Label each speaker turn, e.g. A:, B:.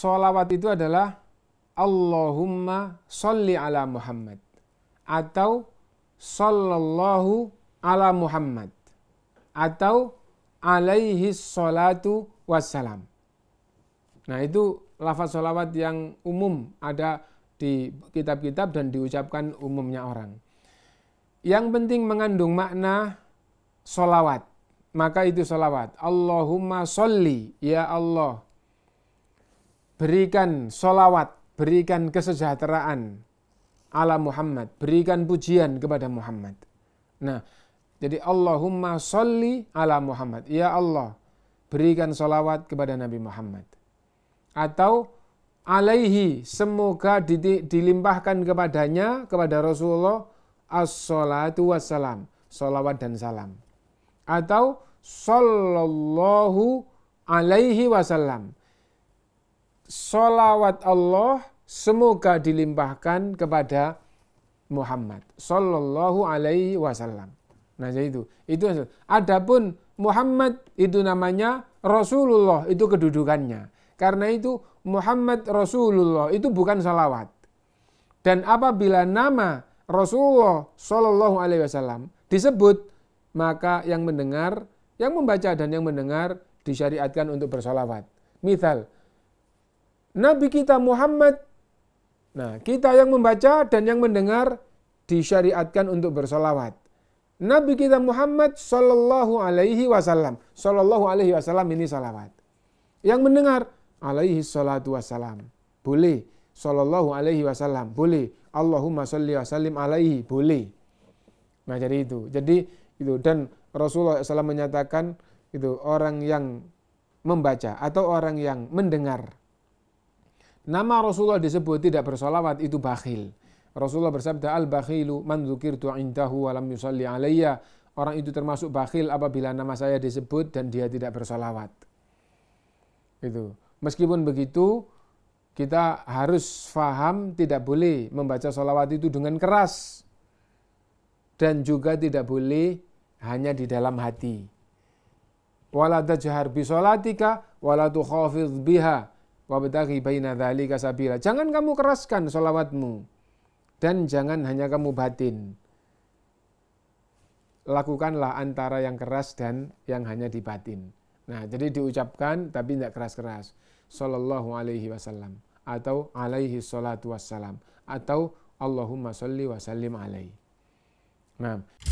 A: solawat itu adalah Allahumma sholli ala Muhammad atau sallallahu ala Muhammad atau alaihi salatu wassalam. Nah itu lafaz sholawat yang umum ada di kitab-kitab dan diucapkan umumnya orang. Yang penting mengandung makna sholawat Maka itu sholawat. Allahumma sholli ya Allah, berikan solawat, berikan kesejahteraan ala Muhammad, berikan pujian kepada Muhammad. Nah, jadi Allahumma sholli ala Muhammad. Ya Allah, berikan solawat kepada Nabi Muhammad. Atau alaihi, semoga dilimpahkan kepadanya, kepada Rasulullah, as-salatu wassalam, solawat dan salam. Atau sallallahu alaihi wasallam, solawat Allah semoga dilimpahkan kepada Muhammad Sallallahu Alaihi Wasallam. Nah jadi itu, itu adapun Muhammad itu namanya Rasulullah itu kedudukannya. Karena itu Muhammad Rasulullah itu bukan salawat. Dan apabila nama Rasulullah Shallallahu Alaihi Wasallam disebut maka yang mendengar, yang membaca dan yang mendengar disyariatkan untuk bersalawat. Misal Nabi kita Muhammad. Nah, kita yang membaca dan yang mendengar disyariatkan untuk bersolawat. Nabi kita Muhammad Sallallahu Alaihi Wasallam. Sallallahu Alaihi Wasallam ini salawat. Yang mendengar alaihi salatu wasallam, Boleh. Sallallahu alaihi wasallam. Boleh. Allahumma salli wa sallim alaihi. Boleh. Nah jadi itu. Jadi itu. Dan Rasulullah SAW menyatakan itu orang yang membaca atau orang yang mendengar Nama Rasulullah disebut tidak bersolawat itu bakhil. Rasulullah bersabda al-bakhilu man dzukirtu indahu wa lam yusalli alayya. Orang itu termasuk bakhil apabila nama saya disebut dan dia tidak bersolawat. Itu. Meskipun begitu, kita harus faham tidak boleh membaca solawat itu dengan keras. Dan juga tidak boleh hanya di dalam hati. Wala tajhar bi salatika wala tukhafidh biha wabtaghi baina dzalika sabila. Jangan kamu keraskan sholawatmu dan jangan hanya kamu batin. Lakukanlah antara yang keras dan yang hanya di batin. Nah, jadi diucapkan tapi tidak keras-keras. Sallallahu alaihi wasallam atau alaihi salatu wassalam atau Allahumma salli wa sallim alaihi. Nah,